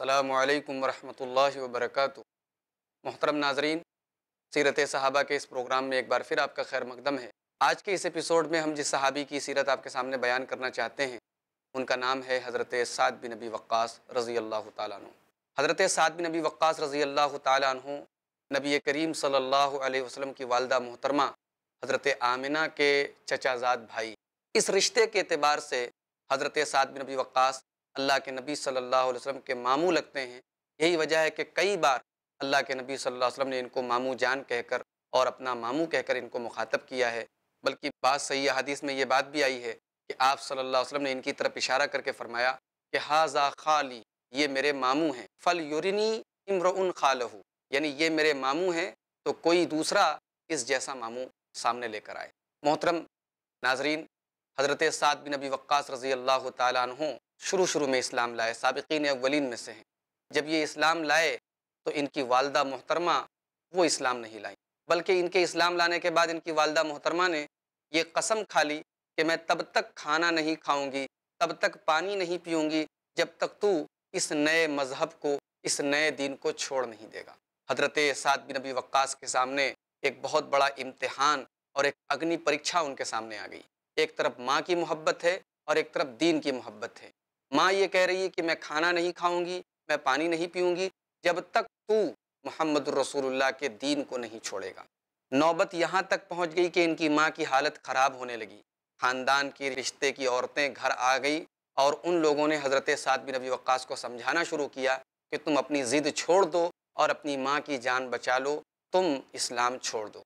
अल्लाम वरहमल वबरक मोहतरम नाजरीन सीरत सहाबा के इस प्रोग्राम में एक बार फिर आपका खैर मकदम है आज के इस एपिसोड में हम जिस सहाबी की सीरत आपके सामने बयान करना चाहते हैं उनका नाम है हज़रत साद बिन नबी वक्स रज़ी अल्लाह तु हज़रत साद बिन नबी वक्स रज़ी अल्लाह तु नबी करीम सल्लल्लाहु अलैहि की वालदा मोहतरमा हज़रत आमिना के चचाजाद भाई इस रिश्ते के अतबार से हज़रत साद बिन नबी वक्स अल्लाह के नबी सल्लल्लाहु अलैहि वसल्लम के मामू लगते हैं यही वजह है कि कई बार अल्लाह के नबी सल्लल्लाहु अलैहि वसल्लम ने इनको मामू जान कहकर और अपना मामू कहकर इनको मुखातब किया है बल्कि बात सही हदीस में ये बात भी आई है कि आप सल्लल्लाहु अलैहि वसल्लम ने इनकी तरफ इशारा करके फरमाया कि हाजा खाली ये मेरे मामू हैं फल यूरिनी इमरउन खालहू यानी ये मेरे मामू हैं तो कोई दूसरा इस जैसा मामू सामने लेकर आए मोहतरम नाजरीन हज़रत साद बिन नबी वक्स रज़ी अल्लाह तहों शुरू शुरू में इस्लाम लाए सबकिन अवलिन में से हैं जब ये इस्लाम लाए तो इनकी वालदा मोहतरमा वो इस्लाम नहीं लाई बल्कि इनके इस्लाम लाने के बाद इनकी वालदा मोहतरमा ने ये कसम खा ली कि मैं तब तक खाना नहीं खाऊंगी तब तक पानी नहीं पीऊँगी जब तक तू इस नए मज़हब को इस नए दिन को छोड़ नहीं देगा हजरत साद बिन नबी वक्स के सामने एक बहुत बड़ा इम्तहान और एक अग्नि परीक्षा उनके सामने आ गई एक तरफ माँ की मोहब्बत है और एक तरफ दीन की मोहब्बत है माँ ये कह रही है कि मैं खाना नहीं खाऊंगी मैं पानी नहीं पीऊँगी जब तक तू मोहम्मद रसूलुल्लाह के दीन को नहीं छोड़ेगा नौबत यहाँ तक पहुँच गई कि इनकी माँ की हालत ख़राब होने लगी ख़ानदान की रिश्ते की औरतें घर आ गई और उन लोगों ने हज़रत सात बिन नबी वक्स को समझाना शुरू किया कि तुम अपनी ज़िद छोड़ दो और अपनी माँ की जान बचा लो तुम इस्लाम छोड़ दो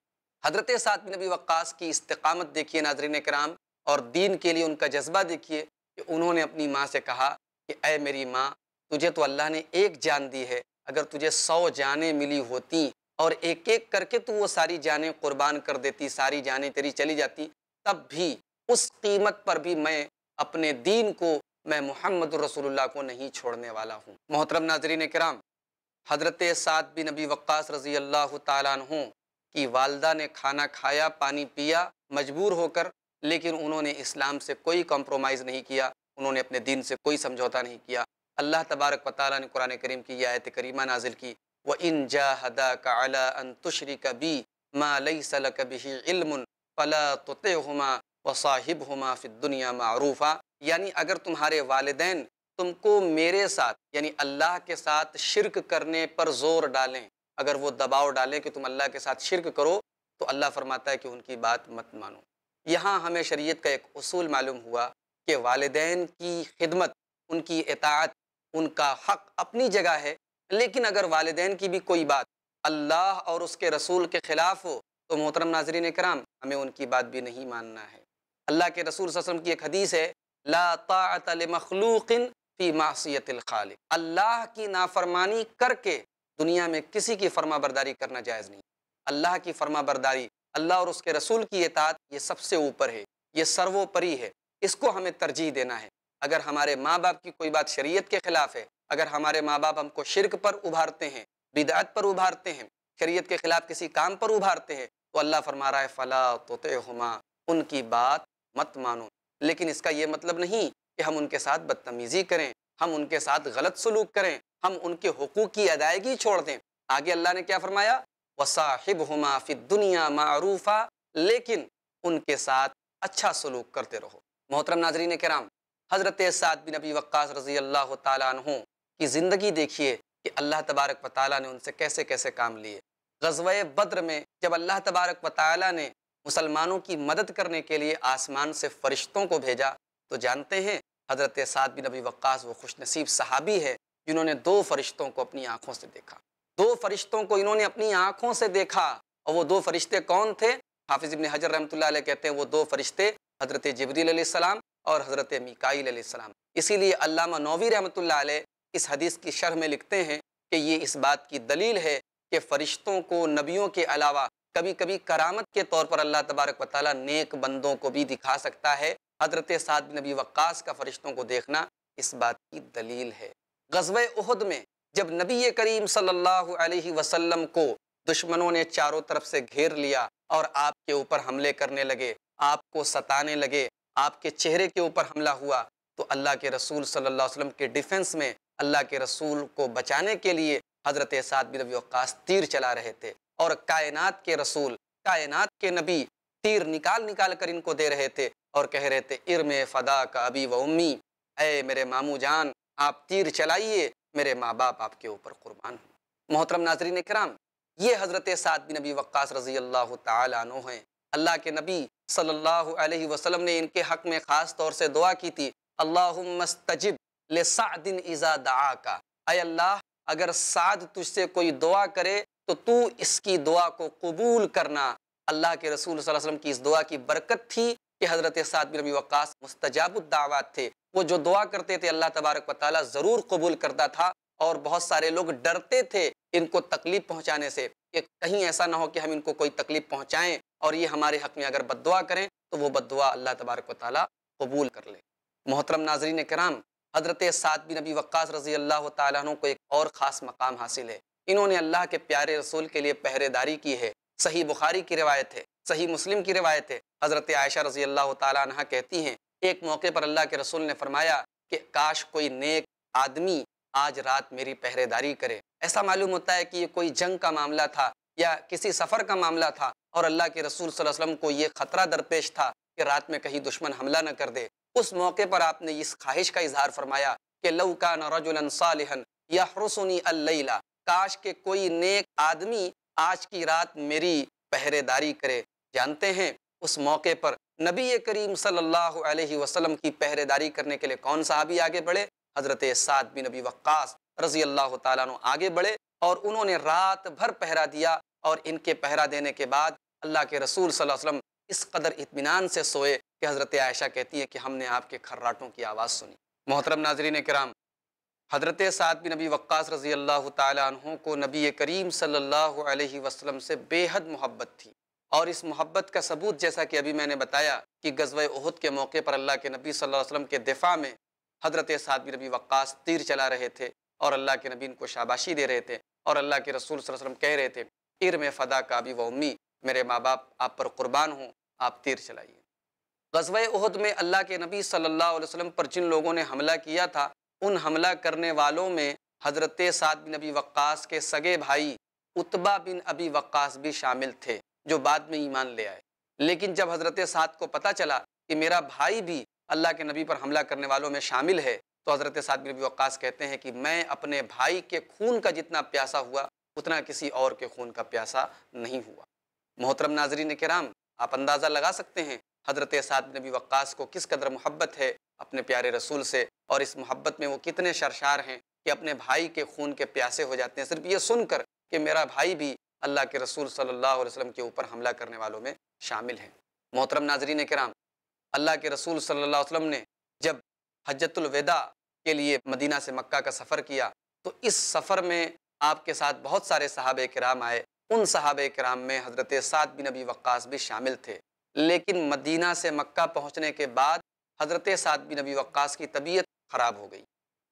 हज़रत सात बिन नबी वक्स की इस्तकामत देखिए नाजरन कराम और दीन के लिए उनका जज्बा देखिए कि उन्होंने अपनी माँ से कहा कि अय मेरी माँ तुझे तो अल्लाह ने एक जान दी है अगर तुझे सौ जानें मिली होती और एक एक करके तू वो सारी जानें कुर्बान कर देती सारी जानें तेरी चली जाती तब भी उस कीमत पर भी मैं अपने दीन को मैं मोहम्मद रसोल्ला को नहीं छोड़ने वाला हूँ मोहतरम नाजरीन कराम हज़रत सात बिन नबी वक्स रज़ी अल्लाह तु की वालदा ने खाना खाया पानी पिया मजबूर होकर लेकिन उन्होंने इस्लाम से कोई कॉम्प्रोमाइज़ नहीं किया उन्होंने अपने दिन से कोई समझौता नहीं किया अल्लाह तबारक व ताली ने कुरान करीम की यह आयत करीमा नाजिल की व इन जा हदा का अला अन तुशरी कबी मालई सल कभी इल्म फला व साहिब फिर दुनिया मरूफ़ा यानी अगर तुम्हारे वालदेन तुमको मेरे साथ यानी अल्लाह के साथ शिरक करने पर जोर डालें अगर वो दबाव डालें कि तुम अल्लाह के साथ शिरक करो तो अल्लाह फरमाता है कि उनकी बात मत मानो यहाँ हमें शरीयत का एक असूल मालूम हुआ कि वालदेन की खिदमत उनकी इतात उनका हक अपनी जगह है लेकिन अगर वालदेन की भी कोई बात अल्लाह और उसके रसूल के ख़िलाफ़ हो तो मोहतरम नाजरीन कराम हमें उनकी बात भी नहीं मानना है अल्लाह के रसूल वसम की एक हदीस है ला फ़ी मासीतिल खालिक अल्लाह की नाफरमानी करके दुनिया में किसी की फरमाबरदारी बरदारी करना जायज़ नहीं अल्लाह की फरमाबरदारी बरदारी अल्लाह और उसके रसूल की इतात ये सबसे ऊपर है ये सर्वोपरि है इसको हमें तरजीह देना है अगर हमारे माँ बाप की कोई बात शरीयत के ख़िलाफ़ है अगर हमारे माँ बाप हमको शिरक पर उभारते हैं बिदात पर उभारते हैं शरीयत के ख़िलाफ़ किसी काम पर उभारते हैं तो अल्लाह फरमा रहा है फ़ला तोते हुमा उनकी बात मत मानो लेकिन इसका ये मतलब नहीं कि हम उनके साथ बदतमीज़ी करें हम उनके साथ गलत सलूक करें हम उनके हकूक़ की अदायगी छोड़ दें आगे अल्लाह ने क्या फरमाया वसाहिब हम फिर दुनिया मरूफ़ा लेकिन उनके साथ अच्छा सलूक करते रहो मोहतरम नाजरीन कराम हज़रत साद बिन नबी वक्स रज़ी अल्लाह तु की ज़िंदगी देखिए कि अल्लाह तबारक व ताली ने उनसे कैसे कैसे काम लिए गजब बद्र में जब अल्लाह तबारक व ताली ने मुसलमानों की मदद करने के लिए आसमान से फरिश्तों को भेजा तो जानते हैं हज़रत साद बिन नबी वक्स वो खुश नसीब सहाबी है जिन्होंने दो फरिश्तों को अपनी आँखों से देखा दो फरिश्तों को इन्होंने अपनी आंखों से देखा और वो दो फरिश्ते कौन थे हाफिज इबन हजर रहमतुल्लाह अलैह कहते हैं वो दो फरिश्ते हज़रत जबरील सलाम और हज़रत मिकाई सलाम इसीलिए अल्लामा नौवी रहमतुल्लाह अलैह इस हदीस की शरह में लिखते हैं कि ये इस बात की दलील है कि फ़रिश्तों को नबियों के अलावा कभी कभी करामत के तौर पर अल्लाह तबारक वाली नेक बंदों को भी दिखा सकता है हजरत साद नबी वक्स का फरिश्तों को देखना इस बात की दलील है गजब उहद में जब नबी करीम सल्लल्लाहु अलैहि वसल्लम को दुश्मनों ने चारों तरफ से घेर लिया और आपके ऊपर हमले करने लगे आपको सताने लगे आपके चेहरे के ऊपर हमला हुआ तो अल्लाह के रसूल सल्लल्लाहु अलैहि वसल्लम के डिफेंस में अल्लाह के रसूल को बचाने के लिए हज़रत साद बिन वक्कास तीर चला रहे थे और कायनात के रसूल कायनात के नबी तीर निकाल निकाल कर इनको दे रहे थे और कह रहे थे इरम फ़दा का अबी व उम्मी अय मेरे मामू जान आप तीर चलाइए मेरे माँ बाप आपके ऊपर कुर्बान हूँ मोहतरम नाजरीन कराम ये हज़रत सात बिन नबी वक्स रज़ी अल्लाह तु हैं अल्लाह के नबी सल्लल्लाहु अलैहि वसल्लम ने इनके हक़ में ख़ास तौर से दुआ की थी अल्लाहमस्तजिब ले सादिन इज़ा दआ का अल्लाह अगर साद तुझसे कोई दुआ करे तो तू इसकी दुआ को कबूल करना अल्लाह के रसूल वसल्लम की इस दुआ की बरकत थी कि हज़रत सात बिन नबी वक्स मुस्तजाबुद्दावात थे वो जो दुआ करते थे अल्लाह तबारक वाली ज़रूर कबूल करता था और बहुत सारे लोग डरते थे इनको तकलीफ़ पहुँचाने से कि कहीं ऐसा ना हो कि हम इनको कोई तकलीफ़ पहुँचाएँ और ये हमारे हक़ में अगर बदुआ करें तो वो बदुआ अल्लाह तबारक वाली कबूल कर ले मोहतरम नाजरीन कराम हज़रत सात बिन नबी वक्स रजी अल्लाह तु को एक और ख़ास मकाम हासिल है इन्होंने अल्लाह के प्यारे रसूल के लिए पहरेदारी की है सही बुखारी की रिवायत है सही मुस्लिम की रिवायत है हज़रत आयशा रजी अल्लाह तह कहती हैं एक मौके पर अल्लाह के रसूल ने फरमाया कि काश कोई नेक आदमी आज रात मेरी पहरेदारी करे ऐसा मालूम होता है कि ये कोई जंग का मामला था या किसी सफ़र का मामला था और अल्लाह के रसूल वसल्लम को ये ख़तरा दरपेश था कि रात में कहीं दुश्मन हमला न कर दे उस मौके पर आपने इस ख्वाहिश का इजहार फरमाया कि लव का या हरसनी अल्ला काश के कोई नेक आदमी आज की रात मेरी पहरेदारी करे जानते हैं उस मौके पर नबी करीम सल्लल्लाहु अलैहि वसल्लम की पहरेदारी करने के लिए कौन साहबी आगे बढ़े हज़रत साद बिन नबी वक्स रजी अल्लाह तु आगे बढ़े और उन्होंने रात भर पहरा दिया और इनके पहरा देने के बाद अल्लाह के रसूल वसल्लम इस कदर इतमान से सोए कि हज़रत आयशा कहती है कि हमने आपके खर्राटों की आवाज़ सुनी मोहतरम नाजरीन कराम हज़रत साद बिन नबी वक्स रजी अल्लाह तु को नबी करीम सल्लल्लाहु अलैहि वसल्लम से बेहद मोहब्बत थी और इस मोहब्बत का सबूत जैसा कि अभी मैंने बताया कि गजब उहद के मौके पर अल्लाह के नबी सल्लल्लाहु अलैहि वसल्लम के दिफा में हज़रत सादबी नबी वक्स तीर चला रहे थे और अल्लाह के नबी इनको शाबाशी दे रहे थे और अल्लाह के रसूल वसलम कह रहे थे इर में फ़दा का अभी व उम्मी मेरे माँ बाप आप पर कुर्बान हों आप तीर चलाइए गजब उहद में अल्लाह के नबी सल्ला वसलम पर जिन लोगों ने हमला किया था उन हमला करने वालों में हज़रत साद बिन नबी वक्स के सगे भाई उतबा बिन अबी वक्स भी शामिल थे जो बाद में ईमान ले आए लेकिन जब हज़रत साद को पता चला कि मेरा भाई भी अल्लाह के नबी पर हमला करने वालों में शामिल है तो हज़रत साद बिन वक्स कहते हैं कि मैं अपने भाई के खून का जितना प्यासा हुआ उतना किसी और के खून का प्यासा नहीं हुआ मोहतरम नाजरीन कराम आप अंदाज़ा लगा सकते हैं हज़रत साद नबी वक्स को किस कदर मोहब्बत है अपने प्यारे रसूल से और इस मोहब्बत में वो कितने शरशार हैं कि अपने भाई के खून के प्यासे हो जाते हैं सिर्फ ये सुनकर कि मेरा भाई भी अल्लाह के रसूल सल्लल्लाहु अलैहि वसल्लम के ऊपर हमला करने वालों में शामिल हैं मोहतरम नाजरीन कराम अल्लाह के रसूल सल्लल्लाहु अलैहि वसल्लम ने जब हजतुलविदा के लिए मदीना से मक्का का सफ़र किया तो इस सफ़र में आपके साथ बहुत सारे साहब कराम आए उन साहब कराम में हज़रत सात बिन नबी वक्स भी शामिल थे लेकिन मदीना से मक्का पहुँचने के बाद हज़रत सात बिन नबी वक्स की तबीयत ख़राब हो गई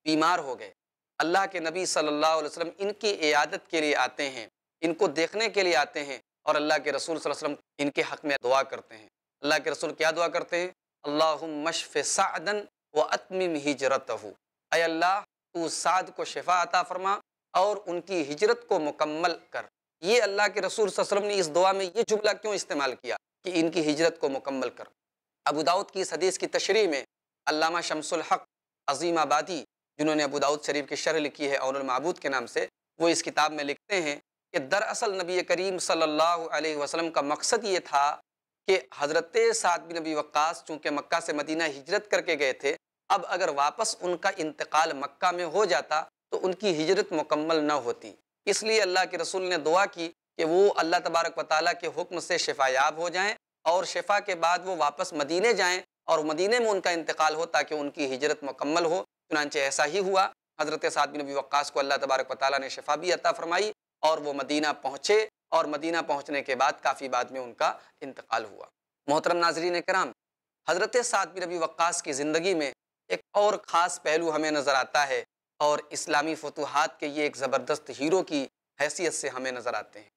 बीमार हो गए अल्लाह के नबी सल्लल्लाहु अलैहि वसल्लम इनकी इयादत के लिए आते हैं इनको देखने के लिए आते हैं और अल्लाह के रसूल वसलम इनके हक में दुआ करते हैं अल्लाह के रसूल क्या दुआ करते हैं अल्लाह मशफ़ सादन व अतमिम हिजरत हो अल्लाह तू साद को शफ़ा अता फरमा और उनकी हिजरत को मुकम्मल कर ये अल्लाह के रसूल वसलम ने इस दुआ में ये जुमला क्यों इस्तेमाल किया कि इनकी हिजरत को मुकम्मल कर अबू दाऊद की इस हदीस की तशरी में अल्लामा शमसुल हक अजीम आबादी जिन्होंने अबू दाऊद शरीफ की शरह लिखी है और मबूद के नाम से वो इस किताब में लिखते हैं कि दरअसल नबी करीम सल्लल्लाहु अलैहि वसल्लम का मकसद ये था कि हज़रत सात बिन नबी वक्स चूँकि मक्का से मदीना हिजरत करके गए थे अब अगर वापस उनका इंतकाल मक्का में हो जाता तो उनकी हिजरत मुकम्मल न होती इसलिए अल्लाह के रसूल ने दुआ की कि वो अल्लाह तबारक वाली के हुक्म से याब हो जाएँ और शिफा के बाद वो वापस मदीने जाएँ और मदीने में उनका इंतकाल हो ताकि उनकी हिजरत मुकम्मल हो चुनानचे ऐसा ही हुआ हज़रत सात बिन नबी वक्स को अल्लाह तबारक वाली ने शिफा भी अता फरमाई और वो मदीना पहुँचे और मदीना पहुँचने के बाद काफ़ी बाद में उनका इंतकाल हुआ मोहतरम नाजरीन कराम हज़रत सात बिन रबी वक्स की ज़िंदगी में एक और ख़ास पहलू हमें नज़र आता है और इस्लामी फतूहत के ये एक ज़बरदस्त हीरो की हैसियत से हमें नज़र आते हैं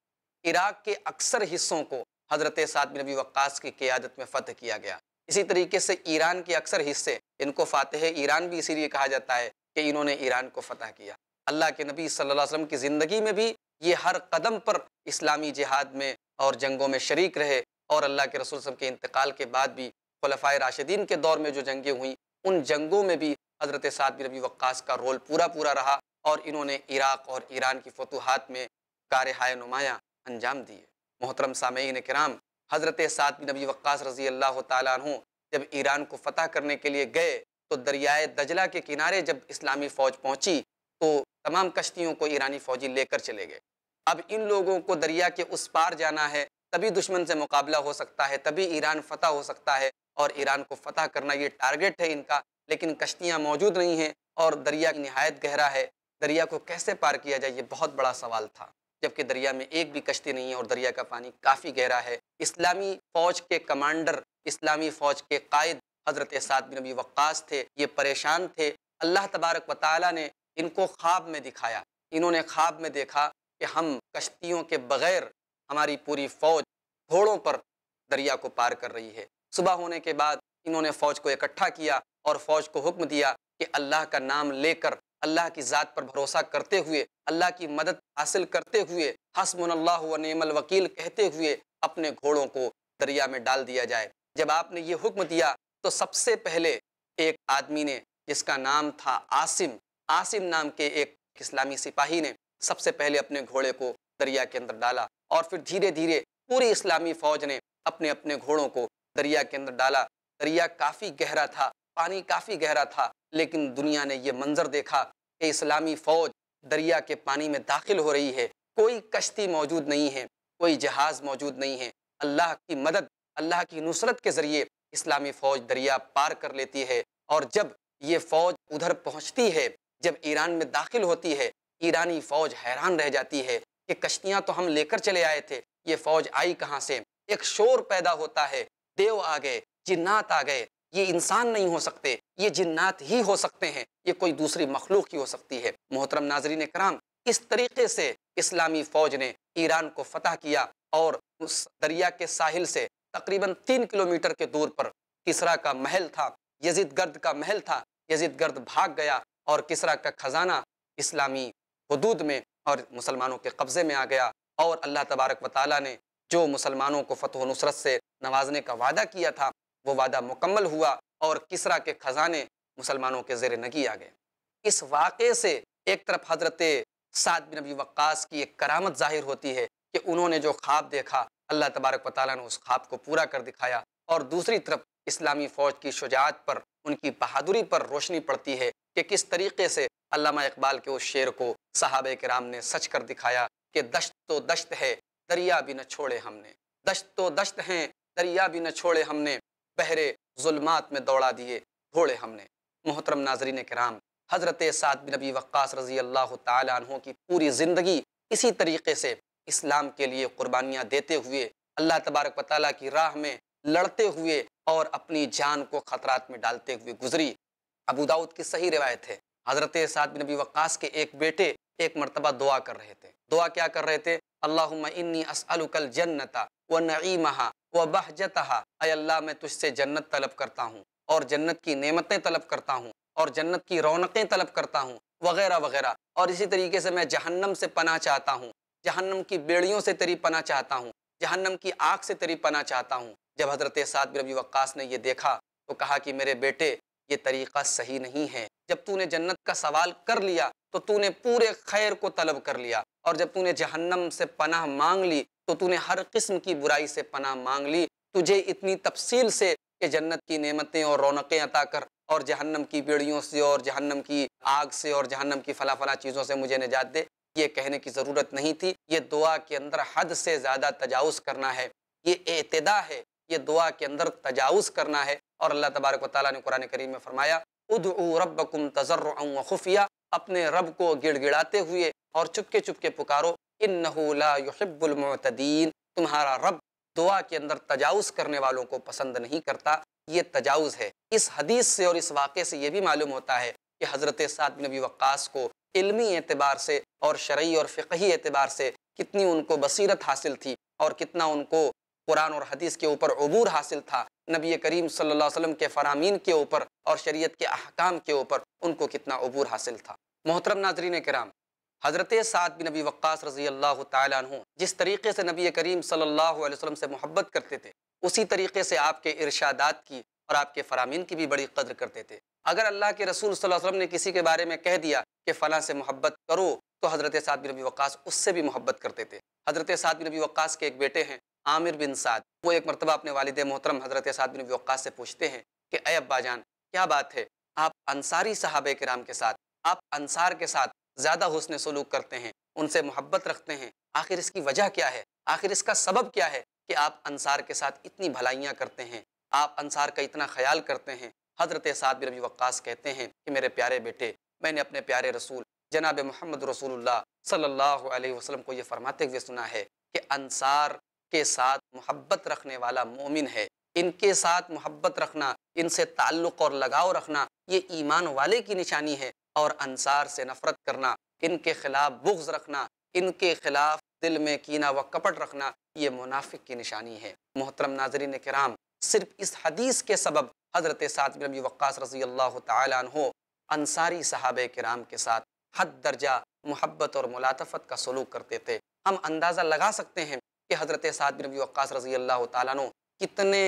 इराक़ के अक्सर हिस्सों को हज़रत सात बिन नबी वक्स की क़्यादत में फ़तह किया गया इसी तरीके से ईरान के अक्सर हिस्से इनको फ़ातह ईरान भी इसीलिए कहा जाता है कि इन्होंने ईरान को फ़तह किया अल्लाह के नबी सल्लल्लाहु अलैहि वसल्लम की ज़िंदगी में भी ये हर कदम पर इस्लामी जिहाद में और जंगों में शरीक रहे और अल्लाह के रसूल सब के इंतकाल के बाद भी खलफ़ा राशिदीन के दौर में जो जंगें हुई उन जंगों में भी हज़रत साद बिन रबी वक्स का रोल पूरा पूरा रहा और इन्होंने इराक़ और ईरान की फतूहत में कार हाय नुमाया अंजाम दिए मोहतरम सामीन कराम हज़रत साद बिन नबी वक्स रजी अल्लाह तु जब ईरान को फतह करने के लिए गए तो दरियाए दजला के किनारे जब इस्लामी फ़ौज पहुंची तो तमाम कश्तियों को ईरानी फौजी लेकर चले गए अब इन लोगों को दरिया के उस पार जाना है तभी दुश्मन से मुकाबला हो सकता है तभी ईरान फतह हो सकता है और ईरान को फतह करना ये टारगेट है इनका लेकिन कश्तियाँ मौजूद नहीं हैं और दरिया नहायत गहरा है दरिया को कैसे पार किया जाए ये बहुत बड़ा सवाल था जबकि दरिया में एक भी कश्ती नहीं है और दरिया का पानी काफ़ी गहरा है इस्लामी फ़ौज के कमांडर इस्लामी फ़ौज के कायद हज़रत सात बिन नबी वक्स थे ये परेशान थे अल्लाह तबारक वाली ने इनको ख्वाब में दिखाया इन्होंने ख्वाब में देखा कि हम कश्तियों के बगैर हमारी पूरी फौज घोड़ों पर दरिया को पार कर रही है सुबह होने के बाद इन्होंने फौज को इकट्ठा किया और फौज को हुक्म दिया कि अल्लाह का नाम लेकर अल्लाह की ज़ात पर भरोसा करते हुए अल्लाह की मदद हासिल करते हुए हसमल्ला नेमल वकील कहते हुए अपने घोड़ों को दरिया में डाल दिया जाए जब आपने ये हुक्म दिया तो सबसे पहले एक आदमी ने जिसका नाम था आसिम आसिम नाम के एक इस्लामी सिपाही ने सबसे पहले अपने घोड़े को दरिया के अंदर डाला और फिर धीरे धीरे पूरी इस्लामी फौज ने अपने अपने घोड़ों को दरिया के अंदर डाला दरिया काफ़ी गहरा था पानी काफ़ी गहरा था लेकिन दुनिया ने यह मंजर देखा कि इस्लामी फौज दरिया के पानी में दाखिल हो रही है कोई कश्ती मौजूद नहीं है कोई जहाज़ मौजूद नहीं है अल्लाह की मदद अल्लाह की नुसरत के ज़रिए इस्लामी फ़ौज दरिया पार कर लेती है और जब ये फ़ौज उधर पहुँचती है जब ईरान में दाखिल होती है ईरानी फौज हैरान रह जाती है कि कश्तियां तो हम लेकर चले आए थे ये फौज आई कहाँ से एक शोर पैदा होता है देव आ गए जिन्नात आ गए ये इंसान नहीं हो सकते ये जिन्नात ही हो सकते हैं ये कोई दूसरी मखलूक ही हो सकती है मोहतरम नाजरीन कराम इस तरीके से इस्लामी फौज ने ईरान को फतह किया और उस दरिया के साहिल से तकरीबन तीन किलोमीटर के दूर पर किसरा का महल था यजिद गर्द का महल था यजिद गर्द भाग गया और किसरा का ख़जाना इस्लामी हदूद में और मुसलमानों के कब्ज़े में आ गया और अल्लाह तबारक वाली ने जो मुसलमानों को फ़तह नुसरत से नवाजने का वादा किया था वो वादा मुकम्मल हुआ और किसरा के ख़जाने मुसलमानों के जेर नगी आ गए इस वाक़े से एक तरफ हजरत सात बिन नबी वक्स की एक करामत जाहिर होती है कि उन्होंने जो ख्वाब देखा अल्लाह तबारक वाली ने उस ख्वाब को पूरा कर दिखाया और दूसरी तरफ इस्लामी फ़ौज की शुजात पर उनकी बहादुरी पर रोशनी पड़ती है कि किस तरीके से अलामा इकबाल के उस शेर को साहब कराम ने सच कर दिखाया कि दश्त तो दश्त है दरिया भी न छोड़े हमने दश्त तो दश्त हैं दरिया भी न छोड़े हमने बहरे जुलमात में दौड़ा दिए घोड़े हमने मोहतरम नाजरीन कराम हज़रत सात बिन नबी वक्स रज़ी अल्लाह तहों की पूरी ज़िंदगी इसी तरीके से इस्लाम के लिए कुर्बानियाँ देते हुए अल्लाह तबारक वाली की राह में लड़ते हुए और अपनी जान को खतरात में डालते हुए गुजरी अबू दाऊद की सही रिवायत है हजरत साद बिन नबी वक्स के एक बेटे एक मरतबा दुआ कर रहे थे दुआ क्या कर रहे थे अल्लाह इन्नी असअलुकल जन्नता व नईमहा व बहजतहा अल्लाह मैं तुझसे जन्नत तलब करता हूँ और जन्नत की नेमतें तलब करता हूँ और जन्नत की रौनकें तलब करता हूँ वगैरह वगैरह और इसी तरीके से मैं जहन्नम से पना चाहता हूँ जहन्नम की बेड़ियों से तेरी पना चाहता हूँ जहन्नम की आग से तेरी पना चाहता हूँ जब हज़रत साद बिन वक्कास ने यह देखा तो कहा कि मेरे बेटे ये तरीक़ा सही नहीं है जब तूने जन्नत का सवाल कर लिया तो तूने पूरे खैर को तलब कर लिया और जब तूने जहन्नम से पनाह मांग ली तो तूने हर किस्म की बुराई से पनाह मांग ली तुझे इतनी तफसील से कि जन्नत की नेमतें और रौनकें अता कर और जहन्नम की बेड़ियों से और जहन्नम की आग से और जहन्नम की फला फला चीज़ों से मुझे निजात दे ये कहने की ज़रूरत नहीं थी ये दुआ के अंदर हद से ज़्यादा तजावज़ करना है ये एतदा है ये दुआ के अंदर तजावज़ करना है और अल्लाह तबारक वाली ने कुरान करीम में फरमाया उद रब तजर खुफिया अपने रब को गिड़गिड़ाते हुए और चुपके चुपके पुकारो इन नहबुलमतदीन तुम्हारा रब दुआ के अंदर तजावज़ करने वालों को पसंद नहीं करता ये तजावज़ है इस हदीस से और इस वाक़े से ये भी मालूम होता है कि हज़रत साद नबी वक्स को इल्मी एतबार से और शर्य और फ़िकही एतबार से कितनी उनको बसीरत हासिल थी और कितना उनको कुरान और हदीस के ऊपर अबूर हासिल था नबी करीम सल्लल्लाहु अलैहि वसल्लम के फरामीन के ऊपर और शरीयत के अहकाम के ऊपर उनको कितना अबूर हासिल था मोहतरम नाजरीन कराम हज़रत साद बिन नबी वक्स रजी अल्लाह तु जिस तरीके से नबी करीम सल्लल्लाहु अलैहि वसल्लम से मोहब्बत करते थे उसी तरीके से आपके इर्शादात की और आपके फरामीन की भी बड़ी कदर करते थे अगर अल्लाह के रसूल सल्लल्लाहु अलैहि वसल्लम ने किसी के बारे में कह दिया कि फ़लाँ से मोहब्बत करो तो हज़रत साद बिन नबी वक्स उससे भी मोहब्बत करते थे हज़रत साद बिन नबी वक्स के एक बेटे हैं आमिर बिन साद वो एक मरतबा अपने वालद मोहतरम हज़रत साद बिन वक़ास से पूछते हैं कि अय अब्बा जान क्या बात है आप अंसारी साहब कराम के साथ आप अंसार के साथ ज़्यादा हुसन सलूक करते हैं उनसे मोहब्बत रखते हैं आखिर इसकी वजह क्या है आखिर इसका सबब क्या है कि आप अंसार के साथ इतनी भलाइयाँ करते हैं आप अंसार का इतना ख्याल करते हैं हज़रत साद बिन वक्स कहते हैं कि मेरे प्यारे बेटे मैंने अपने प्यारे रसूल जनाब मोहम्मद रसूल सल्ला वसलम को ये फरमाते हुए सुना है कि अंसार के साथ मोहब्बत रखने वाला मोमिन है इनके साथ मोहब्बत रखना इनसे ताल्लुक़ और लगाव रखना ये ईमान वाले की निशानी है और अनसार से नफ़रत करना इनके खिलाफ बुग्ज़ रखना इनके खिलाफ दिल में कीना व कपट रखना ये मुनाफिक की निशानी है मोहतरम नाजरीन कराम सिर्फ इस हदीस के सबब हज़रत सात बिन वक्स रजी अल्लाह तहो अनसारी साहब कराम के साथ हद दर्जा मोहब्बत और मुलातफत का सलूक करते थे हम अंदाज़ा लगा सकते हैं कि हज़रत साद बिन वक्स रजी अल्लाह तु कितने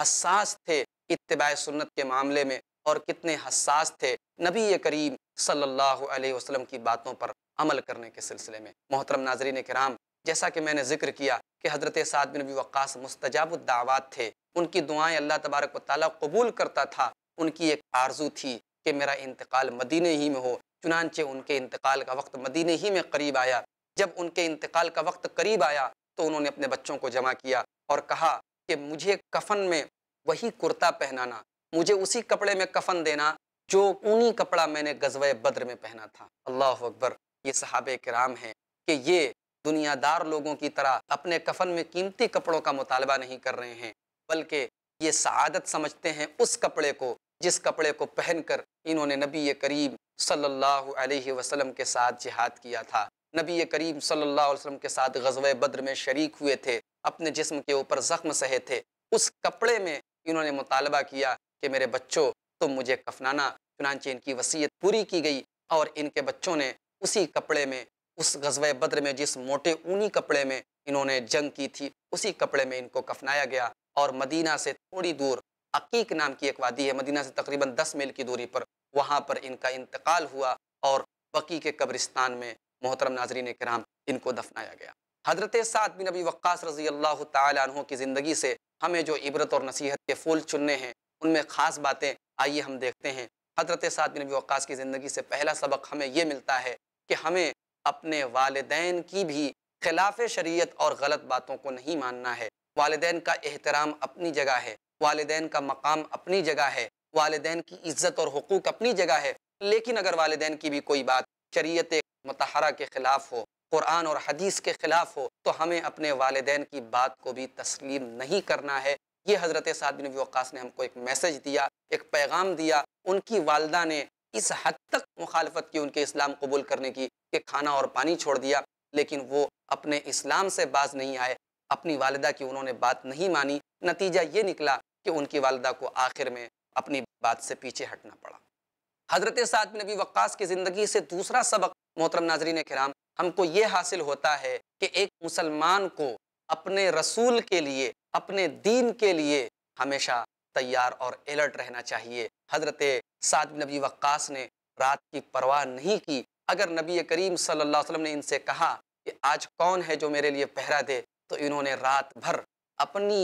हसास थे इतबा सुन्नत के मामले में और कितने हसास थे नबी करीम सल्लल्लाहु अलैहि वसल्लम की बातों पर अमल करने के सिलसिले में मोहतरम नाजरीन कराम जैसा कि मैंने जिक्र किया कि हज़रत साद बिन नबी वक्स मुस्तजाबुद्दावात थे उनकी दुआएं अल्लाह तबारक वाली कबूल करता था उनकी एक आरजू थी कि मेरा इंतकाल मदीने ही में हो चुनानचे उनके इंतकाल का वक्त मदीने ही में करीब आया जब उनके इंतकाल का वक्त करीब आया तो उन्होंने अपने बच्चों को जमा किया और कहा कि मुझे कफन में वही कुर्ता पहनाना मुझे उसी कपड़े में कफन देना जो ऊनी कपड़ा मैंने गजब बद्र में पहना था अल्लाह अकबर ये सहाब कराम है कि ये दुनियादार लोगों की तरह अपने कफन में कीमती कपड़ों का मुतालबा नहीं कर रहे हैं बल्कि ये सआदत समझते हैं उस कपड़े को जिस कपड़े को पहनकर इन्होंने नबी करीम सल्लल्लाहु अलैहि वसल्लम के साथ जिहाद किया था नबी करीम सल्लल्लाहु अलैहि वसल्लम के साथ गजब बद्र में शरीक हुए थे अपने जिस्म के ऊपर ज़ख्म सहे थे उस कपड़े में इन्होंने मुतालबा किया कि मेरे बच्चों तुम तो मुझे कफनाना चुनानचे इनकी वसीयत पूरी की गई और इनके बच्चों ने उसी कपड़े में उस गजब बद्र में जिस मोटे ऊनी कपड़े में इन्होंने जंग की थी उसी कपड़े में इनको कफनाया गया और मदीना से थोड़ी दूर अकीक नाम की एक वादी है मदीना से तकरीबन दस मील की दूरी पर वहाँ पर इनका इंतकाल हुआ और बकी के कब्रिस्तान में मोहतरम नाजरीन कराम इनको दफनाया गया हजरत सात बिन अबी वक्स रजी अल्लाह तहों की ज़िंदगी से हमें जो इबरत और नसीहत के फूल चुनने हैं उनमें ख़ास बातें आइए हम देखते हैं हजरत सात बिन नबी वक्स की ज़िंदगी से पहला सबक हमें ये मिलता है कि हमें अपने वालदेन की भी खिलाफ शरीत और गलत बातों को नहीं मानना है वालदेन का एहतराम अपनी जगह है वालदेन का मकाम अपनी जगह है वालदेन की इज्जत और हकूक़ अपनी जगह है लेकिन अगर वालदेन की भी कोई बात शरीत मतहरा के ख़िलाफ़ हो क़ुरान और हदीस के ख़िलाफ़ हो तो हमें अपने वालदेन की बात को भी तस्लीम नहीं करना है ये हज़रत साद बिन वक़ास ने हमको एक मैसेज दिया एक पैगाम दिया उनकी वालदा ने इस हद तक मुखालफत की उनके इस्लाम कबूल करने की कि खाना और पानी छोड़ दिया लेकिन वो अपने इस्लाम से बाज नहीं आए अपनी वालदा की उन्होंने बात नहीं मानी नतीजा ये निकला कि उनकी वालदा को आखिर में अपनी बात से पीछे हटना पड़ा हजरत साद नबी वक्स की ज़िंदगी से दूसरा सबक मोहतरम नाजरीन कराम हमको ये हासिल होता है कि एक मुसलमान को अपने रसूल के लिए अपने दीन के लिए हमेशा तैयार और अलर्ट रहना चाहिए हजरत साद नबी वक्स ने रात की परवाह नहीं की अगर नबी करीम सल्लल्लाहु अलैहि वसल्लम ने इनसे कहा कि आज कौन है जो मेरे लिए पहरा दे तो इन्होंने रात भर अपनी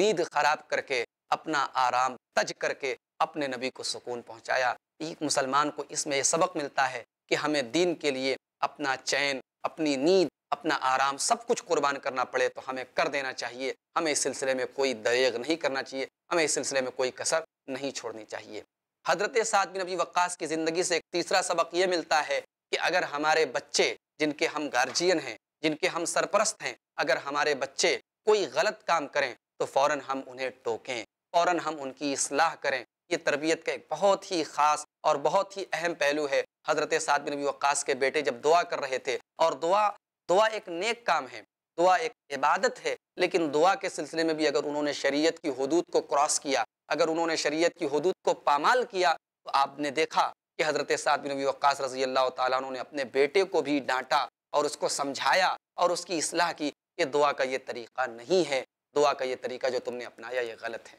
नींद खराब करके अपना आराम तज करके अपने नबी को सुकून पहुंचाया एक मुसलमान को इसमें यह सबक मिलता है कि हमें दिन के लिए अपना चैन अपनी नींद अपना आराम सब कुछ कुर्बान करना पड़े तो हमें कर देना चाहिए हमें इस सिलसिले में कोई दरेग नहीं करना चाहिए हमें इस सिलसिले में कोई कसर नहीं छोड़नी चाहिए हजरत साद बिन अबी वक्स की ज़िंदगी से एक तीसरा सबक ये मिलता है कि अगर हमारे बच्चे जिनके हम गार्जियन हैं जिनके हम सरपरस्त हैं अगर हमारे बच्चे कोई गलत काम करें तो फ़ौर हम उन्हें टोकें फ़ौर हम उनकी असलाह करें ये तरबियत का एक बहुत ही ख़ास और बहुत ही अहम पहलू है हज़रत साद बिन वक्स के बेटे जब दुआ कर रहे थे और दुआ दुआ एक नेक काम है दुआ एक इबादत है लेकिन दुआ के सिलसिले में भी अगर उन्होंने शरीयत की हदूद को क्रॉस किया अगर उन्होंने शरीयत की हदूद को पामाल किया तो आपने देखा कि हज़रत साद बिन वक्स रजी अल्लाह तुमने ने अपने बेटे को भी डांटा और उसको समझाया और उसकी असलाह की कि दुआ का ये तरीक़ा नहीं है दुआ का ये तरीका जो तुमने अपनाया ये गलत है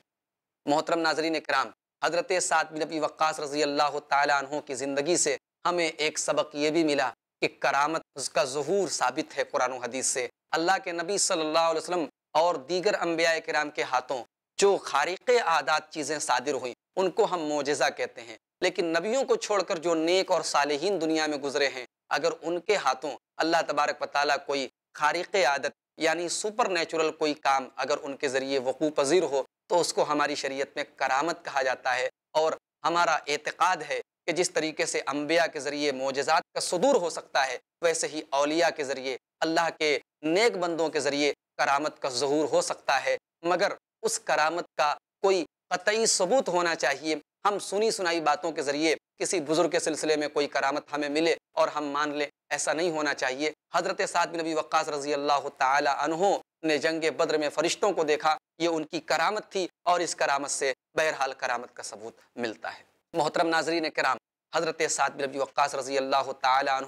मोहतरम नाजरीन कराम हज़रत सात बिन नबी वक्स रजी अल्लाह तु की ज़िंदगी से हमें एक सबक ये भी मिला कि करामत उसका जहूर साबित है कुरान हदीस से अल्लाह के नबी सल्लल्लाहु अलैहि वसल्लम और दीगर अम्बिया कराम के हाथों जो खारिक आदात चीज़ें सादिर हुई उनको हम मोजा कहते हैं लेकिन नबियों को छोड़कर जो नेक और सालहीन दुनिया में गुजरे हैं अगर उनके हाथों अल्लाह तबारक वाली कोई खारिक आदत यानी सुपर नेचुरल कोई काम अगर उनके ज़रिए वकू पजीर हो तो उसको हमारी शरीयत में करामत कहा जाता है और हमारा एतक़ाद है कि जिस तरीके से अम्बिया के ज़रिए मोजात का सदूर हो सकता है वैसे ही अलिया के ज़रिए अल्लाह के नेक बंदों के ज़रिए करामत का जहूर हो सकता है मगर उस करामत का कोई कतई सबूत होना चाहिए हम सुनी सुनाई बातों के ज़रिए किसी बुज़ुर्ग के सिलसिले में कोई करामत हमें मिले और हम मान लें ऐसा नहीं होना चाहिए हज़रत साद नबी वक्स रजी अल्लाह तहों ने जंग बद्र में फ़रिश्तों को देखा ये उनकी करामत थी और इस करामत से बहरहाल करामत का सबूत मिलता है मोहतरम नाजरीन कराम हज़रत साद बिन वक्स रजी अल्लाह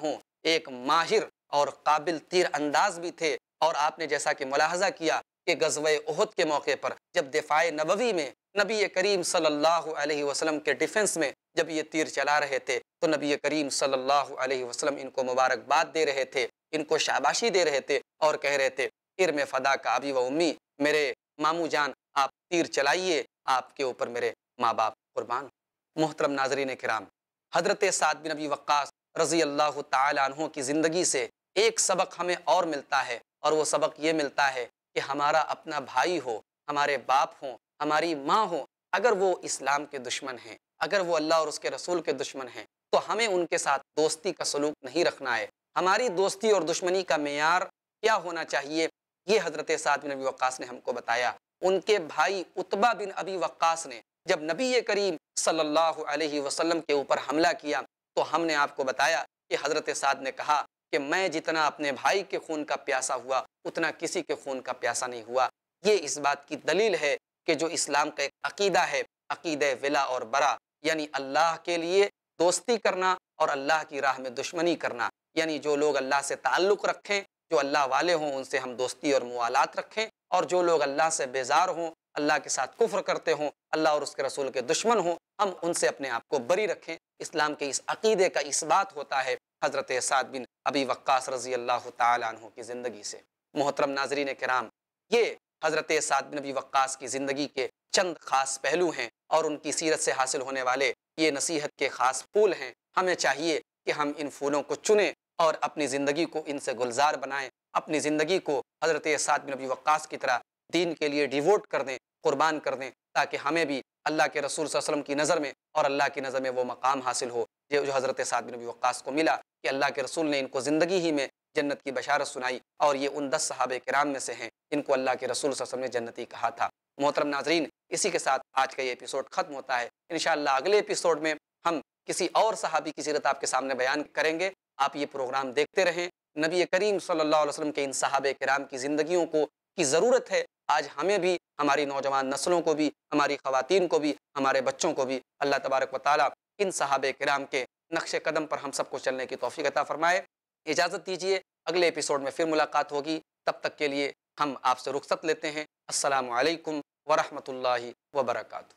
तु एक माहिर और काबिल तिर अंदाज भी थे और आपने जैसा कि मुलाहजा किया कि गजब उहद के मौके पर जब दिफा नबवी में नबी करीम सल्लाम के डिफेंस में जब ये तीर चला रहे थे तो नबी करीम सल्लल्लाहु अलैहि वसल्लम इनको मुबारकबाद दे रहे थे इनको शाबाशी दे रहे थे और कह रहे थे इर में फ़दा का अभी व उम्मी मेरे मामू जान आप तीर चलाइए आपके ऊपर मेरे माँ बाप कुर्बान मोहतरम नाजरीन कराम हजरत साद बिन अबी वक्स रज़ी अल्लाह तहों की ज़िंदगी से एक सबक हमें और मिलता है और वो सबक ये मिलता है कि हमारा अपना भाई हो हमारे बाप हो हमारी माँ हो अगर वो इस्लाम के दुश्मन हैं अगर वो अल्लाह और उसके रसूल के दुश्मन हैं तो हमें उनके साथ दोस्ती का सलूक नहीं रखना है हमारी दोस्ती और दुश्मनी का मैार क्या होना चाहिए ये हज़रत साद बिन अबी वक्स ने हमको बताया उनके भाई उतबा बिन अबी वक्स ने जब नबी करीम सल्लल्लाहु अलैहि वसल्लम के ऊपर हमला किया तो हमने आपको बताया कि हज़रत साद ने कहा कि मैं जितना अपने भाई के खून का प्यासा हुआ उतना किसी के खून का प्यासा नहीं हुआ ये इस बात की दलील है कि जो इस्लाम का एक अकीदा है अकीद विला और बरा यानी अल्लाह के लिए दोस्ती करना और अल्लाह की राह में दुश्मनी करना यानी जो लोग अल्लाह से ताल्लुक़ रखें जो अल्लाह वाले हों उनसे हम दोस्ती और मवालत रखें और जो लोग अल्लाह से बेजार हों अल्लाह के साथ कुफ्र करते हों अल्लाह और उसके रसूल के दुश्मन हों हम उनसे अपने आप को बरी रखें इस्लाम के इस अकीदे का इस बात होता है हज़रत साद बिन अबी वक्स रजी अल्लाह तहों की ज़िंदगी से मोहतरम नाजरीन कराम ये हज़रत साद बिन अबी वक्स की ज़िंदगी के चंद खास पहलू हैं और उनकी सीरत से हासिल होने वाले ये नसीहत के खास फूल हैं हमें चाहिए कि हम इन फूलों को चुने और अपनी ज़िंदगी को इनसे गुलजार बनाएं अपनी ज़िंदगी को हज़रत साद बिन नबी वक्स की तरह दीन के लिए डिवोट कर दें कुर्बान कर दें ताकि हमें भी अल्लाह के रसूल वसलम की नज़र में और अल्लाह की नज़र में वो मकाम हासिल हो जो जो हज़रत साद बिन नबी वक्स को मिला कि अल्लाह के रसूल ने इनको ज़िंदगी ही में जन्नत की बशारत सुनाई और ये उन दस सहाब कराम में से हैं इनको अल्लाह के रसूल वसलम ने जन्नती कहा था मोहतरम नाजरीन इसी के साथ आज का ये एपिसोड ख़त्म होता है इन अगले एपिसोड में हम किसी और सहाबी की सीरत आपके सामने बयान करेंगे आप ये प्रोग्राम देखते रहें नबी करीम सल्लल्लाहु अलैहि वसल्लम के इन साहब कराम की ज़िंदगियों को की ज़रूरत है आज हमें भी हमारी नौजवान नस्लों को भी हमारी खातिन को भी हमारे बच्चों को भी अल्लाह तबारक व ताली इन साहब कराम के नक्श कदम पर हम सबको चलने की तोफ़ी अता फ़रमाए इजाज़त दीजिए अगले एपिसोड में फिर मुलाकात होगी तब तक के लिए हम आपसे रुख्सत लेते हैं असलकम वरहल वर्का